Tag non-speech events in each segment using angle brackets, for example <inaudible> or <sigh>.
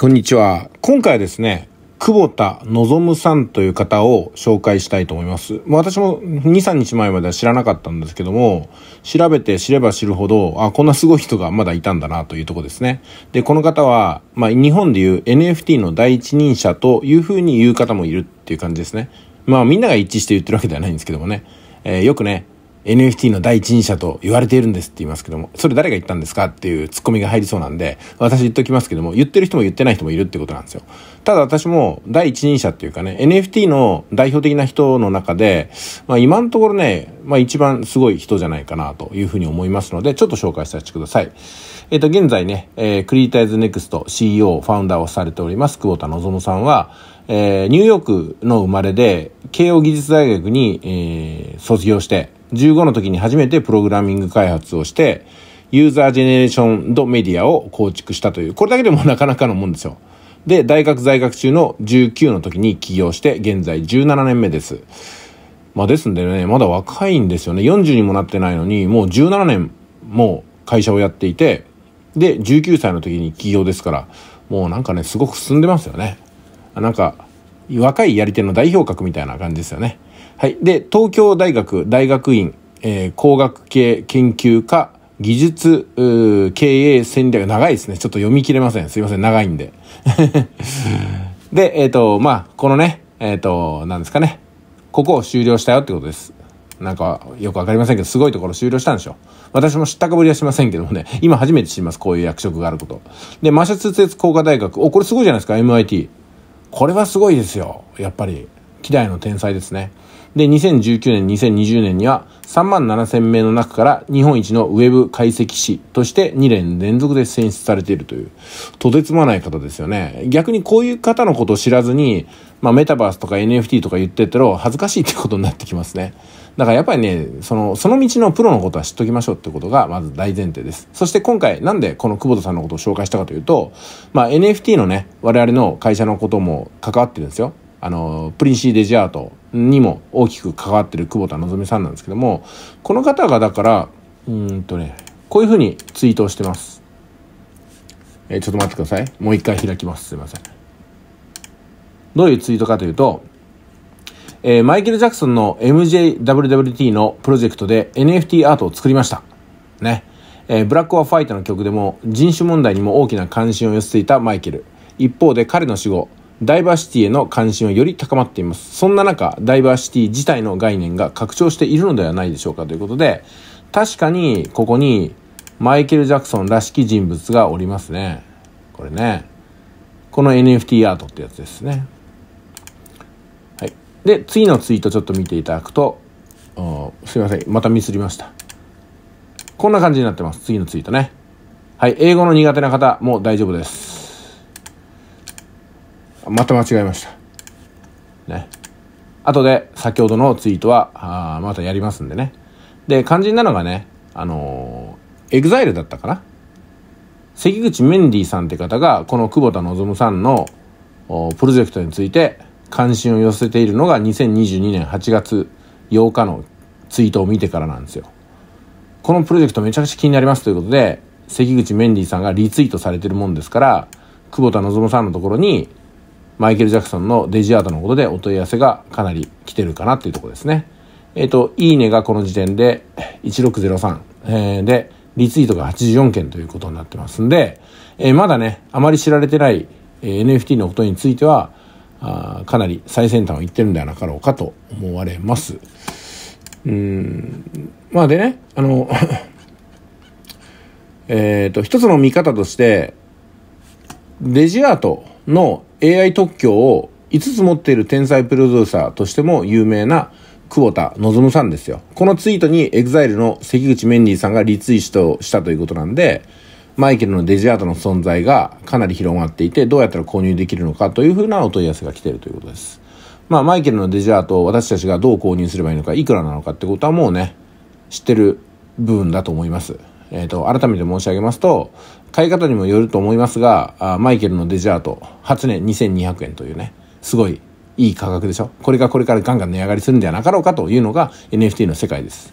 こんにちは。今回ですね、久保田望さんという方を紹介したいと思います。私も2、3日前までは知らなかったんですけども、調べて知れば知るほど、あ、こんなすごい人がまだいたんだなというとこですね。で、この方は、まあ、日本でいう NFT の第一人者というふうに言う方もいるっていう感じですね。まあみんなが一致して言ってるわけではないんですけどもね。えー、よくね、NFT の第一人者と言われているんですって言いますけども、それ誰が言ったんですかっていうツッコミが入りそうなんで、私言っときますけども、言ってる人も言ってない人もいるってことなんですよ。ただ私も第一人者っていうかね、NFT の代表的な人の中で、まあ今のところね、まあ一番すごい人じゃないかなというふうに思いますので、ちょっと紹介させてください。えっ、ー、と、現在ね、えー、クリエイターズネクスト CEO、ファウンダーをされております、久保田望さんは、えー、ニューヨークの生まれで、慶応技術大学に、えー、卒業して、15の時に初めてプログラミング開発をして、ユーザージェネレーションドメディアを構築したという、これだけでもなかなかのもんですよ。で、大学在学中の19の時に起業して、現在17年目です。まあですんでね、まだ若いんですよね。40にもなってないのに、もう17年も会社をやっていて、で、19歳の時に起業ですから、もうなんかね、すごく進んでますよね。なんか、若いやり手の代表格みたいな感じですよね。はい。で、東京大学大学院、えー、工学系研究科技術経営戦略、長いですね。ちょっと読み切れません。すいません。長いんで。<laughs> で、えっ、ー、と、まあ、このね、えっ、ー、と、なんですかね。ここを終了したよってことです。なんか、よくわかりませんけど、すごいところ終了したんでしょ。私も知ったかぶりはしませんけどもね、今初めて知ります、こういう役職があること。で、マシャツーツ工科大学、お、これすごいじゃないですか、MIT。これはすごいですよやっぱり。機代の天才ですね。で、2019年、2020年には3万7000名の中から日本一のウェブ解析士として2年連続で選出されているという、とてつもない方ですよね。逆にこういう方のことを知らずに、まあメタバースとか NFT とか言ってたら恥ずかしいってことになってきますね。だからやっぱりね、その、その道のプロのことは知っときましょうってことがまず大前提です。そして今回なんでこの久保田さんのことを紹介したかというと、まあ NFT のね、我々の会社のことも関わってるんですよ。あのプリンシー・デジャートにも大きく関わってる久保田望さんなんですけどもこの方がだからうんとねこういうふうにツイートをしてます。えー、ちょっと待ってください。もう一回開きます。すいません。どういうツイートかというと、えー、マイケル・ジャクソンの MJWWT のプロジェクトで NFT アートを作りました。ね。えー、ブラック・オア・ファイトの曲でも人種問題にも大きな関心を寄せていたマイケル。一方で彼の死後、ダイバーシティへの関心はより高まっています。そんな中、ダイバーシティ自体の概念が拡張しているのではないでしょうかということで、確かにここにマイケル・ジャクソンらしき人物がおりますね。これね。この NFT アートってやつですね。はい。で、次のツイートちょっと見ていただくと、すいません。またミスりました。こんな感じになってます。次のツイートね。はい。英語の苦手な方も大丈夫です。また間違えました。ね。後で先ほどのツイートは、あまたやりますんでね。で、肝心なのがね、あのー、エグザイルだったかな関口メンディーさんって方が、この久保田望さんのプロジェクトについて関心を寄せているのが2022年8月8日のツイートを見てからなんですよ。このプロジェクトめちゃくちゃ気になりますということで、関口メンディーさんがリツイートされてるもんですから、久保田望さんのところにマイケル・ジャクソンのデジアートのことでお問い合わせがかなり来てるかなっていうとこですね。えっ、ー、と、いいねがこの時点で1603、えー、で、リツイートが84件ということになってますんで、えー、まだね、あまり知られてない、えー、NFT のことについては、あかなり最先端を行ってるんではなかろうかと思われます。うん。まあでね、あの <laughs> えっと、一つの見方として、デジアートの AI 特許を5つ持っている天才プロデューサーとしても有名な久保田望さんですよ。このツイートに EXILE の関口メンディーさんがリツイートしたということなんで、マイケルのデジアートの存在がかなり広がっていて、どうやったら購入できるのかというふうなお問い合わせが来ているということです。まあ、マイケルのデジアートを私たちがどう購入すればいいのか、いくらなのかってことはもうね、知ってる部分だと思います。えっ、ー、と、改めて申し上げますと、買い方にもよると思いますが、あマイケルのデジャート、初年2200円というね、すごいいい価格でしょこれがこれからガンガン値上がりするんじゃなかろうかというのが NFT の世界です。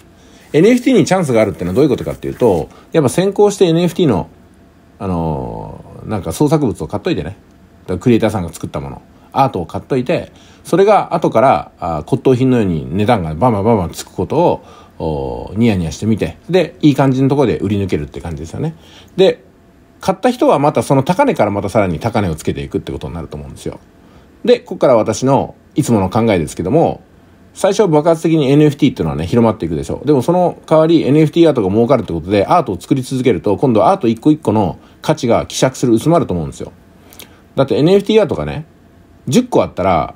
NFT にチャンスがあるってのはどういうことかっていうと、やっぱ先行して NFT の、あのー、なんか創作物を買っといてね。クリエイターさんが作ったもの、アートを買っといて、それが後からあ骨董品のように値段がバンバンバンバンつくことを、ニヤニヤしてみて、で、いい感じのところで売り抜けるって感じですよね。で、買った人はまたその高値からまたさらに高値をつけていくってことになると思うんですよ。で、ここから私のいつもの考えですけども、最初爆発的に NFT っていうのはね、広まっていくでしょう。でもその代わり NFT アートが儲かるってことでアートを作り続けると、今度アート一個一個の価値が希釈する、薄まると思うんですよ。だって NFT アートがね、10個あったら、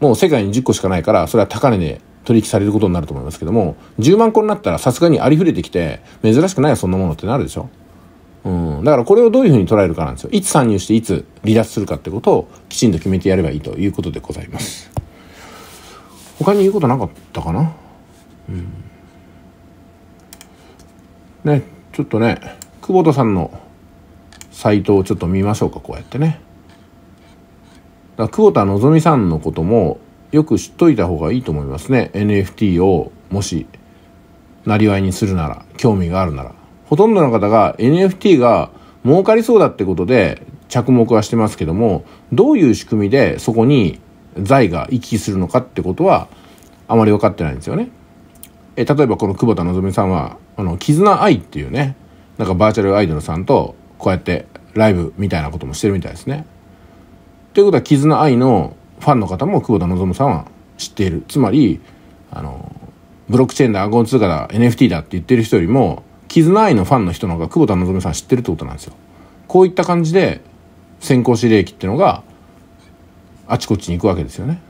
もう世界に10個しかないから、それは高値で取引されることになると思いますけども、10万個になったらさすがにありふれてきて、珍しくないよ、そんなものってなるでしょ。うん、だからこれをどういうふうに捉えるかなんですよ。いつ参入していつ離脱するかってことをきちんと決めてやればいいということでございます。他に言うことなかったかなうん。ね、ちょっとね、久保田さんのサイトをちょっと見ましょうか、こうやってね。だ久保田のぞみさんのこともよく知っといた方がいいと思いますね NFT をもしなりわいにするなら興味があるならほとんどの方が NFT が儲かりそうだってことで着目はしてますけどもどういう仕組みでそこに財が行き来するのかってことはあまり分かってないんですよね。え例えばこの久保田希さんはあの絆愛っていうねなんかバーチャルアイドルさんとこうやってライブみたいなこともしてるみたいですね。ということは絆愛のファンの方も久保田望さんは知っているつまりあのブロックチェーンだ暗号通貨だ NFT だって言ってる人よりも絆愛のファンの人の方が久保田望さん知ってるってことなんですよ。こういった感じで先行指令機っていうのがあちこちに行くわけですよね。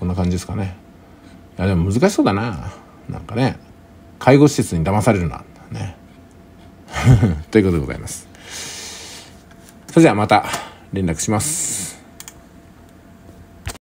こんな感じですかね。いやでも難しそうだな。なんかね介護施設に騙されるな、ね。<laughs> ということでございます。それではまた連絡します。